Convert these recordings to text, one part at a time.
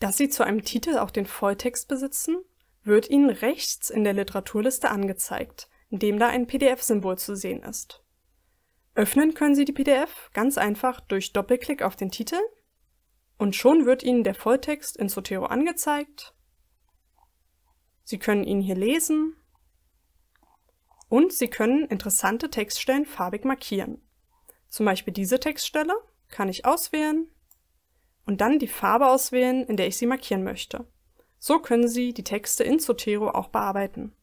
Dass sie zu einem Titel auch den Volltext besitzen, wird ihnen rechts in der Literaturliste angezeigt, indem da ein PDF-Symbol zu sehen ist. Öffnen können Sie die PDF ganz einfach durch Doppelklick auf den Titel und schon wird Ihnen der Volltext in Zotero angezeigt. Sie können ihn hier lesen und Sie können interessante Textstellen farbig markieren. Zum Beispiel diese Textstelle kann ich auswählen und dann die Farbe auswählen, in der ich sie markieren möchte. So können Sie die Texte in Zotero auch bearbeiten.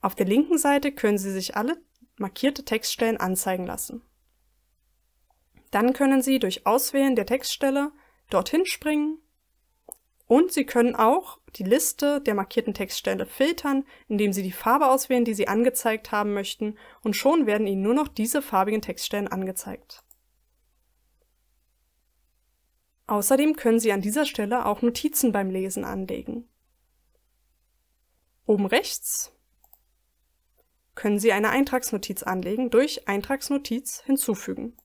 Auf der linken Seite können Sie sich alle markierte Textstellen anzeigen lassen. Dann können Sie durch Auswählen der Textstelle dorthin springen und Sie können auch die Liste der markierten Textstelle filtern, indem Sie die Farbe auswählen, die Sie angezeigt haben möchten und schon werden Ihnen nur noch diese farbigen Textstellen angezeigt. Außerdem können Sie an dieser Stelle auch Notizen beim Lesen anlegen. Oben rechts können Sie eine Eintragsnotiz anlegen durch Eintragsnotiz hinzufügen.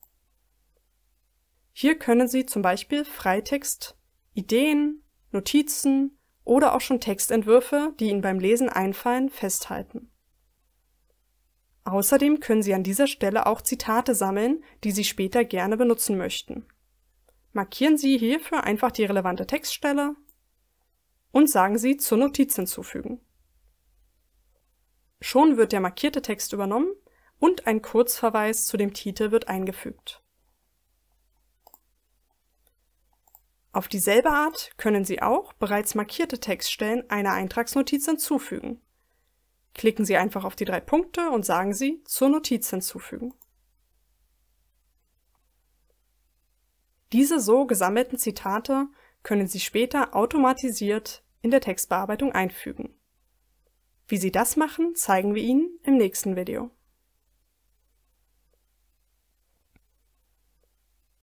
Hier können Sie zum Beispiel Freitext, Ideen, Notizen oder auch schon Textentwürfe, die Ihnen beim Lesen einfallen, festhalten. Außerdem können Sie an dieser Stelle auch Zitate sammeln, die Sie später gerne benutzen möchten. Markieren Sie hierfür einfach die relevante Textstelle und sagen Sie zur Notiz hinzufügen. Schon wird der markierte Text übernommen und ein Kurzverweis zu dem Titel wird eingefügt. Auf dieselbe Art können Sie auch bereits markierte Textstellen einer Eintragsnotiz hinzufügen. Klicken Sie einfach auf die drei Punkte und sagen Sie zur Notiz hinzufügen. Diese so gesammelten Zitate können Sie später automatisiert in der Textbearbeitung einfügen. Wie Sie das machen, zeigen wir Ihnen im nächsten Video